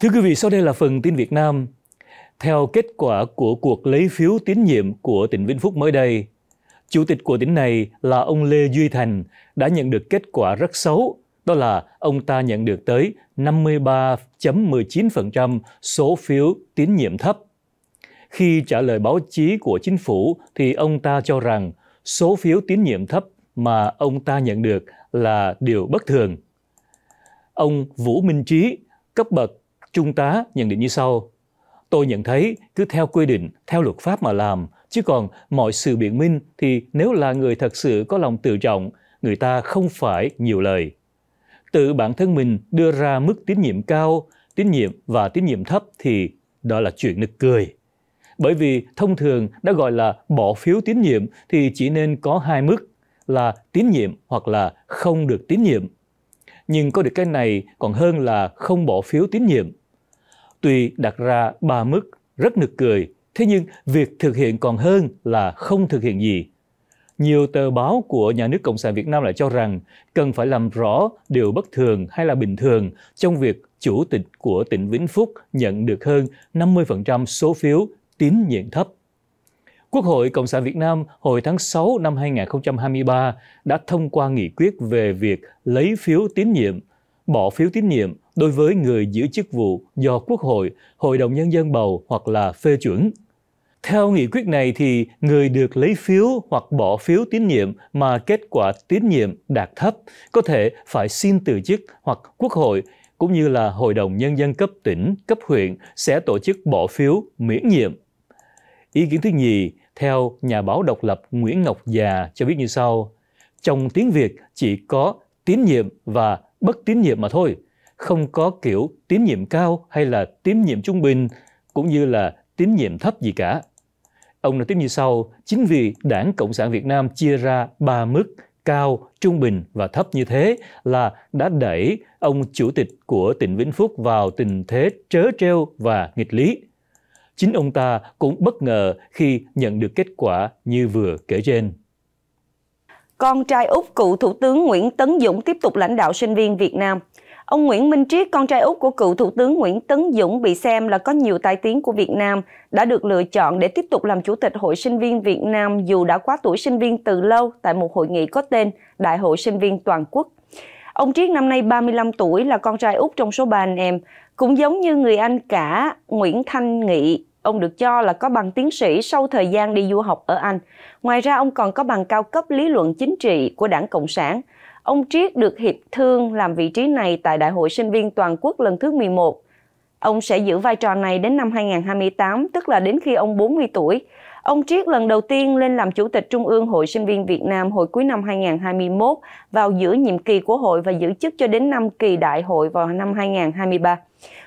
Thưa quý vị, sau đây là phần tin Việt Nam. Theo kết quả của cuộc lấy phiếu tín nhiệm của tỉnh Vĩnh Phúc mới đây, chủ tịch của tỉnh này là ông Lê Duy Thành đã nhận được kết quả rất xấu, đó là ông ta nhận được tới 53.19% số phiếu tín nhiệm thấp. Khi trả lời báo chí của chính phủ thì ông ta cho rằng số phiếu tín nhiệm thấp mà ông ta nhận được là điều bất thường. Ông Vũ Minh Trí, cấp bậc Trung tá nhận định như sau. Tôi nhận thấy cứ theo quy định, theo luật pháp mà làm, chứ còn mọi sự biện minh thì nếu là người thật sự có lòng tự trọng, người ta không phải nhiều lời. Tự bản thân mình đưa ra mức tín nhiệm cao, tín nhiệm và tín nhiệm thấp thì đó là chuyện nực cười. Bởi vì thông thường đã gọi là bỏ phiếu tín nhiệm thì chỉ nên có hai mức là tín nhiệm hoặc là không được tín nhiệm. Nhưng có được cái này còn hơn là không bỏ phiếu tín nhiệm tuy đặt ra ba mức rất nực cười, thế nhưng việc thực hiện còn hơn là không thực hiện gì. Nhiều tờ báo của nhà nước Cộng sản Việt Nam lại cho rằng cần phải làm rõ điều bất thường hay là bình thường trong việc chủ tịch của tỉnh Vĩnh Phúc nhận được hơn 50% số phiếu tín nhiệm thấp. Quốc hội Cộng sản Việt Nam hồi tháng 6 năm 2023 đã thông qua nghị quyết về việc lấy phiếu tín nhiệm bỏ phiếu tín nhiệm đối với người giữ chức vụ do Quốc hội, Hội đồng Nhân dân bầu hoặc là phê chuẩn. Theo nghị quyết này thì người được lấy phiếu hoặc bỏ phiếu tín nhiệm mà kết quả tín nhiệm đạt thấp có thể phải xin từ chức hoặc quốc hội cũng như là Hội đồng Nhân dân cấp tỉnh, cấp huyện sẽ tổ chức bỏ phiếu miễn nhiệm. Ý kiến thứ nhì, theo nhà báo độc lập Nguyễn Ngọc Già cho biết như sau. Trong tiếng Việt chỉ có tín nhiệm và bất tín nhiệm mà thôi. Không có kiểu tín nhiệm cao hay là tín nhiệm trung bình cũng như là tín nhiệm thấp gì cả. Ông nói tiếp như sau, chính vì Đảng Cộng sản Việt Nam chia ra ba mức cao, trung bình và thấp như thế là đã đẩy ông chủ tịch của tỉnh Vĩnh Phúc vào tình thế trớ trêu và nghịch lý. Chính ông ta cũng bất ngờ khi nhận được kết quả như vừa kể trên con trai Úc cựu Thủ tướng Nguyễn Tấn Dũng tiếp tục lãnh đạo sinh viên Việt Nam. Ông Nguyễn Minh Triết, con trai Úc của cựu Thủ tướng Nguyễn Tấn Dũng bị xem là có nhiều tài tiếng của Việt Nam, đã được lựa chọn để tiếp tục làm chủ tịch Hội sinh viên Việt Nam dù đã quá tuổi sinh viên từ lâu tại một hội nghị có tên Đại hội sinh viên toàn quốc. Ông Triết năm nay 35 tuổi là con trai Úc trong số ba anh em, cũng giống như người anh cả Nguyễn Thanh Nghị Ông được cho là có bằng tiến sĩ sau thời gian đi du học ở Anh. Ngoài ra, ông còn có bằng cao cấp lý luận chính trị của đảng Cộng sản. Ông Triết được hiệp thương làm vị trí này tại Đại hội sinh viên toàn quốc lần thứ 11. Ông sẽ giữ vai trò này đến năm 2028, tức là đến khi ông 40 tuổi. Ông Triết lần đầu tiên lên làm Chủ tịch Trung ương Hội Sinh viên Việt Nam hồi cuối năm 2021 vào giữa nhiệm kỳ của hội và giữ chức cho đến năm kỳ đại hội vào năm 2023.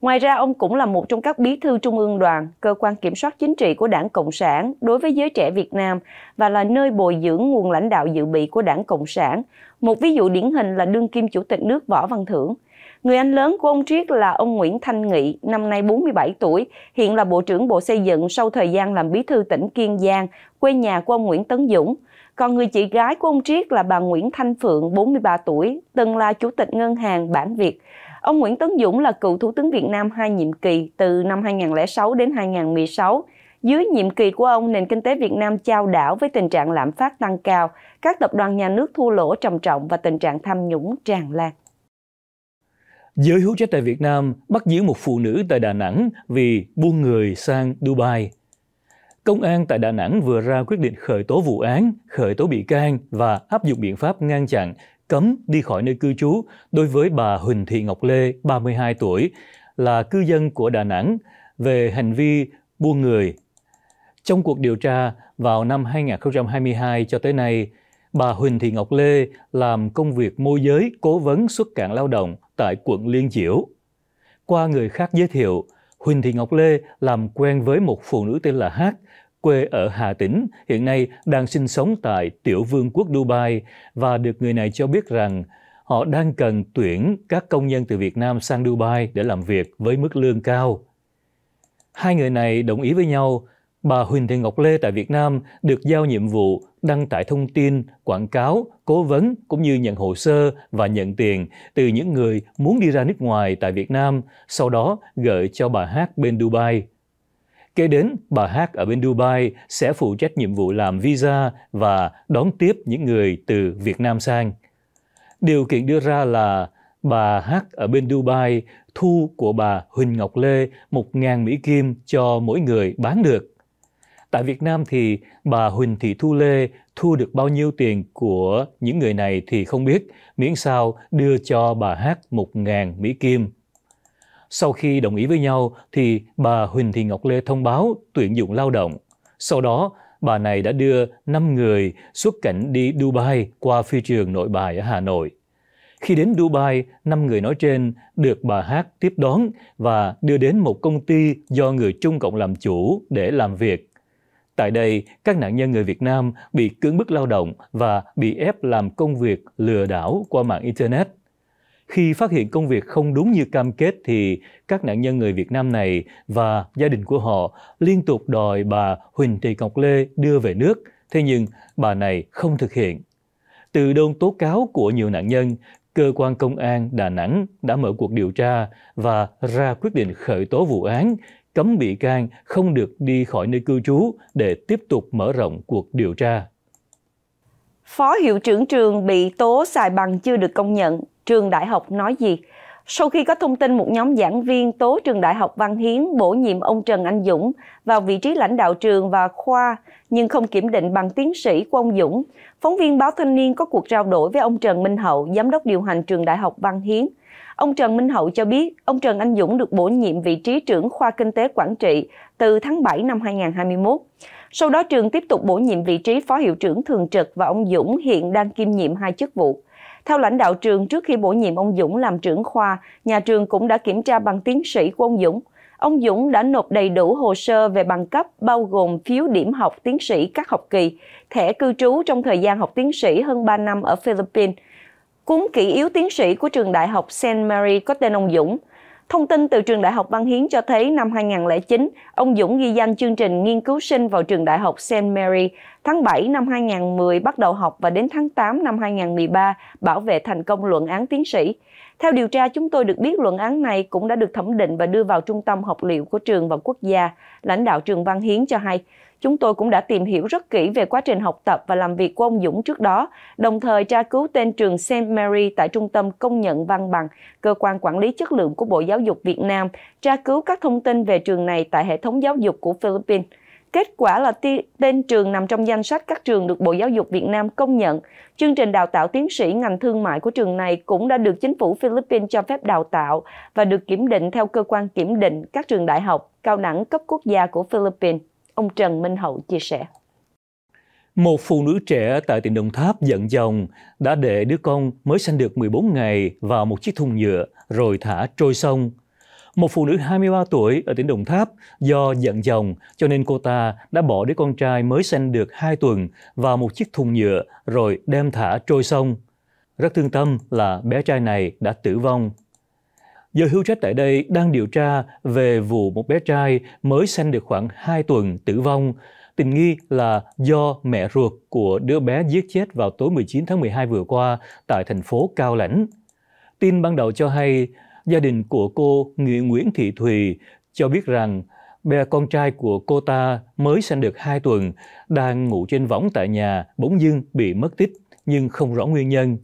Ngoài ra, ông cũng là một trong các bí thư trung ương đoàn, cơ quan kiểm soát chính trị của Đảng Cộng sản đối với giới trẻ Việt Nam và là nơi bồi dưỡng nguồn lãnh đạo dự bị của Đảng Cộng sản. Một ví dụ điển hình là đương kim chủ tịch nước Võ Văn Thưởng. Người anh lớn của ông Triết là ông Nguyễn Thanh Nghị, năm nay 47 tuổi, hiện là Bộ trưởng Bộ Xây dựng sau thời gian làm bí thư tỉnh Kiên Giang, quê nhà của ông Nguyễn Tấn Dũng. Còn người chị gái của ông Triết là bà Nguyễn Thanh Phượng, 43 tuổi, từng là chủ tịch ngân hàng Bản Việt. Ông Nguyễn Tấn Dũng là cựu Thủ tướng Việt Nam hai nhiệm kỳ từ năm 2006 đến 2016. Dưới nhiệm kỳ của ông, nền kinh tế Việt Nam trao đảo với tình trạng lạm phát tăng cao, các tập đoàn nhà nước thua lỗ trầm trọng và tình trạng tham nhũng tràn lan. Giới hữu trách tại Việt Nam bắt giữ một phụ nữ tại Đà Nẵng vì buôn người sang Dubai. Công an tại Đà Nẵng vừa ra quyết định khởi tố vụ án, khởi tố bị can và áp dụng biện pháp ngăn chặn cấm đi khỏi nơi cư trú đối với bà Huỳnh Thị Ngọc Lê, 32 tuổi, là cư dân của Đà Nẵng về hành vi buôn người. Trong cuộc điều tra vào năm 2022 cho tới nay, bà Huỳnh Thị Ngọc Lê làm công việc môi giới cố vấn xuất cảng lao động tại quận Liên Chiểu. Qua người khác giới thiệu, Huỳnh Thị Ngọc Lê làm quen với một phụ nữ tên là Hát quê ở Hà Tĩnh, hiện nay đang sinh sống tại tiểu vương quốc Dubai và được người này cho biết rằng họ đang cần tuyển các công nhân từ Việt Nam sang Dubai để làm việc với mức lương cao. Hai người này đồng ý với nhau, bà Huỳnh Thị Ngọc Lê tại Việt Nam được giao nhiệm vụ đăng tải thông tin, quảng cáo, cố vấn cũng như nhận hồ sơ và nhận tiền từ những người muốn đi ra nước ngoài tại Việt Nam, sau đó gửi cho bà Hát bên Dubai. Kế đến, bà Hát ở bên Dubai sẽ phụ trách nhiệm vụ làm visa và đón tiếp những người từ Việt Nam sang. Điều kiện đưa ra là bà Hát ở bên Dubai thu của bà Huỳnh Ngọc Lê 1.000 Mỹ Kim cho mỗi người bán được. Tại Việt Nam thì bà Huỳnh Thị Thu Lê thu được bao nhiêu tiền của những người này thì không biết, miễn sao đưa cho bà Hát 1.000 Mỹ Kim. Sau khi đồng ý với nhau thì bà Huỳnh Thị Ngọc Lê thông báo tuyển dụng lao động. Sau đó, bà này đã đưa 5 người xuất cảnh đi Dubai qua phi trường nội bài ở Hà Nội. Khi đến Dubai, 5 người nói trên được bà Hát tiếp đón và đưa đến một công ty do người Trung Cộng làm chủ để làm việc. Tại đây, các nạn nhân người Việt Nam bị cưỡng bức lao động và bị ép làm công việc lừa đảo qua mạng Internet. Khi phát hiện công việc không đúng như cam kết thì các nạn nhân người Việt Nam này và gia đình của họ liên tục đòi bà Huỳnh Thị Ngọc Lê đưa về nước, thế nhưng bà này không thực hiện. Từ đơn tố cáo của nhiều nạn nhân, cơ quan công an Đà Nẵng đã mở cuộc điều tra và ra quyết định khởi tố vụ án, cấm bị can không được đi khỏi nơi cư trú để tiếp tục mở rộng cuộc điều tra. Phó hiệu trưởng trường bị tố xài bằng chưa được công nhận, trường đại học nói gì? Sau khi có thông tin một nhóm giảng viên tố trường Đại học Văn Hiến bổ nhiệm ông Trần Anh Dũng vào vị trí lãnh đạo trường và khoa nhưng không kiểm định bằng tiến sĩ của ông Dũng, phóng viên báo Thanh niên có cuộc trao đổi với ông Trần Minh Hậu, giám đốc điều hành trường Đại học Văn Hiến. Ông Trần Minh Hậu cho biết, ông Trần Anh Dũng được bổ nhiệm vị trí trưởng khoa kinh tế quản trị từ tháng 7 năm 2021. Sau đó trường tiếp tục bổ nhiệm vị trí phó hiệu trưởng thường trực và ông Dũng hiện đang kiêm nhiệm hai chức vụ. Theo lãnh đạo trường, trước khi bổ nhiệm ông Dũng làm trưởng khoa, nhà trường cũng đã kiểm tra bằng tiến sĩ của ông Dũng. Ông Dũng đã nộp đầy đủ hồ sơ về bằng cấp bao gồm phiếu điểm học tiến sĩ các học kỳ, thẻ cư trú trong thời gian học tiến sĩ hơn 3 năm ở Philippines, cuốn kỷ yếu tiến sĩ của trường đại học St. Mary có tên ông Dũng, Thông tin từ trường Đại học Văn Hiến cho thấy năm 2009, ông Dũng ghi danh chương trình nghiên cứu sinh vào trường Đại học St. Mary Tháng 7 năm 2010 bắt đầu học và đến tháng 8 năm 2013 bảo vệ thành công luận án tiến sĩ. Theo điều tra, chúng tôi được biết luận án này cũng đã được thẩm định và đưa vào trung tâm học liệu của trường và quốc gia. Lãnh đạo trường Văn Hiến cho hay, chúng tôi cũng đã tìm hiểu rất kỹ về quá trình học tập và làm việc của ông Dũng trước đó, đồng thời tra cứu tên trường St. Mary tại Trung tâm Công nhận Văn bằng, cơ quan quản lý chất lượng của Bộ Giáo dục Việt Nam, tra cứu các thông tin về trường này tại hệ thống giáo dục của Philippines. Kết quả là tên trường nằm trong danh sách các trường được Bộ Giáo dục Việt Nam công nhận. Chương trình đào tạo tiến sĩ ngành thương mại của trường này cũng đã được chính phủ Philippines cho phép đào tạo và được kiểm định theo cơ quan kiểm định các trường đại học, cao đẳng cấp quốc gia của Philippines. Ông Trần Minh Hậu chia sẻ. Một phụ nữ trẻ tại tỉnh Đồng Tháp giận dòng đã để đứa con mới sanh được 14 ngày vào một chiếc thùng nhựa rồi thả trôi sông một phụ nữ 23 tuổi ở tỉnh Đồng Tháp do giận chồng cho nên cô ta đã bỏ đứa con trai mới sinh được 2 tuần vào một chiếc thùng nhựa rồi đem thả trôi sông. Rất thương tâm là bé trai này đã tử vong. Giờ hưu trách tại đây đang điều tra về vụ một bé trai mới sinh được khoảng 2 tuần tử vong tình nghi là do mẹ ruột của đứa bé giết chết vào tối 19 tháng 12 vừa qua tại thành phố Cao Lãnh. Tin ban đầu cho hay gia đình của cô Nguyễn Thị Thùy cho biết rằng bé con trai của cô ta mới sinh được 2 tuần, đang ngủ trên võng tại nhà, bỗng dưng bị mất tích nhưng không rõ nguyên nhân.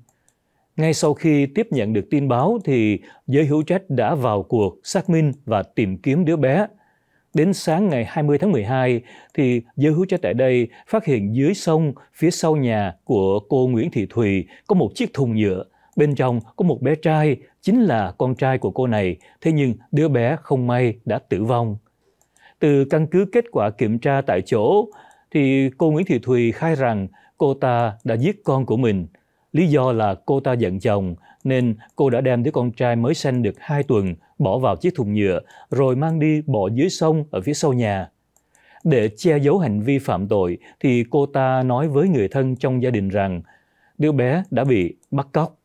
Ngay sau khi tiếp nhận được tin báo thì giới hữu trách đã vào cuộc xác minh và tìm kiếm đứa bé. Đến sáng ngày 20 tháng 12 thì giới hữu trách tại đây phát hiện dưới sông phía sau nhà của cô Nguyễn Thị Thùy có một chiếc thùng nhựa Bên trong có một bé trai, chính là con trai của cô này, thế nhưng đứa bé không may đã tử vong. Từ căn cứ kết quả kiểm tra tại chỗ, thì cô Nguyễn Thị Thùy khai rằng cô ta đã giết con của mình. Lý do là cô ta giận chồng nên cô đã đem đứa con trai mới sanh được 2 tuần bỏ vào chiếc thùng nhựa rồi mang đi bỏ dưới sông ở phía sau nhà. Để che giấu hành vi phạm tội thì cô ta nói với người thân trong gia đình rằng đứa bé đã bị bắt cóc.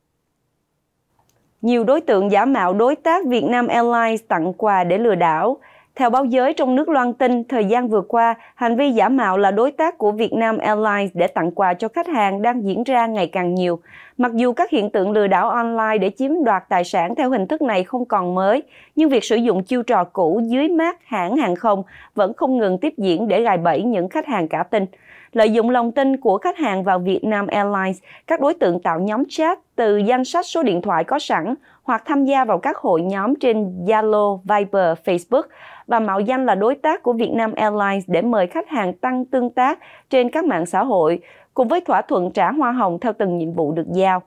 Nhiều đối tượng giả mạo đối tác Việt Nam Airlines tặng quà để lừa đảo. Theo báo giới trong nước loan tin, thời gian vừa qua, hành vi giả mạo là đối tác của Vietnam Airlines để tặng quà cho khách hàng đang diễn ra ngày càng nhiều. Mặc dù các hiện tượng lừa đảo online để chiếm đoạt tài sản theo hình thức này không còn mới, nhưng việc sử dụng chiêu trò cũ dưới mát hãng hàng không vẫn không ngừng tiếp diễn để gài bẫy những khách hàng cả tin. Lợi dụng lòng tin của khách hàng vào Vietnam Airlines, các đối tượng tạo nhóm chat từ danh sách số điện thoại có sẵn hoặc tham gia vào các hội nhóm trên Zalo, Viber, Facebook và mạo danh là đối tác của Vietnam Airlines để mời khách hàng tăng tương tác trên các mạng xã hội cùng với thỏa thuận trả hoa hồng theo từng nhiệm vụ được giao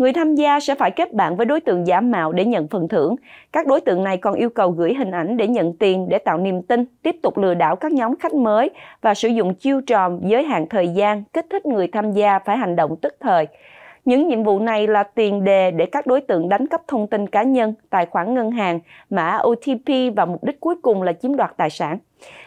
người tham gia sẽ phải kết bạn với đối tượng giả mạo để nhận phần thưởng. Các đối tượng này còn yêu cầu gửi hình ảnh để nhận tiền để tạo niềm tin, tiếp tục lừa đảo các nhóm khách mới và sử dụng chiêu trò giới hạn thời gian kích thích người tham gia phải hành động tức thời. Những nhiệm vụ này là tiền đề để các đối tượng đánh cắp thông tin cá nhân, tài khoản ngân hàng, mã OTP và mục đích cuối cùng là chiếm đoạt tài sản.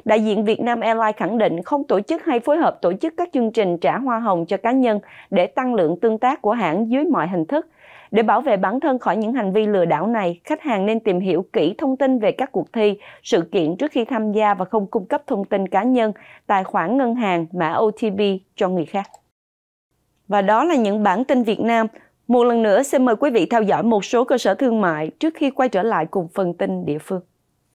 Đại diện Vietnam Airlines khẳng định không tổ chức hay phối hợp tổ chức các chương trình trả hoa hồng cho cá nhân để tăng lượng tương tác của hãng dưới mọi hình thức. Để bảo vệ bản thân khỏi những hành vi lừa đảo này, khách hàng nên tìm hiểu kỹ thông tin về các cuộc thi, sự kiện trước khi tham gia và không cung cấp thông tin cá nhân, tài khoản ngân hàng, mã OTP cho người khác. Và đó là những bản tin Việt Nam. Một lần nữa xin mời quý vị theo dõi một số cơ sở thương mại trước khi quay trở lại cùng phần tin địa phương.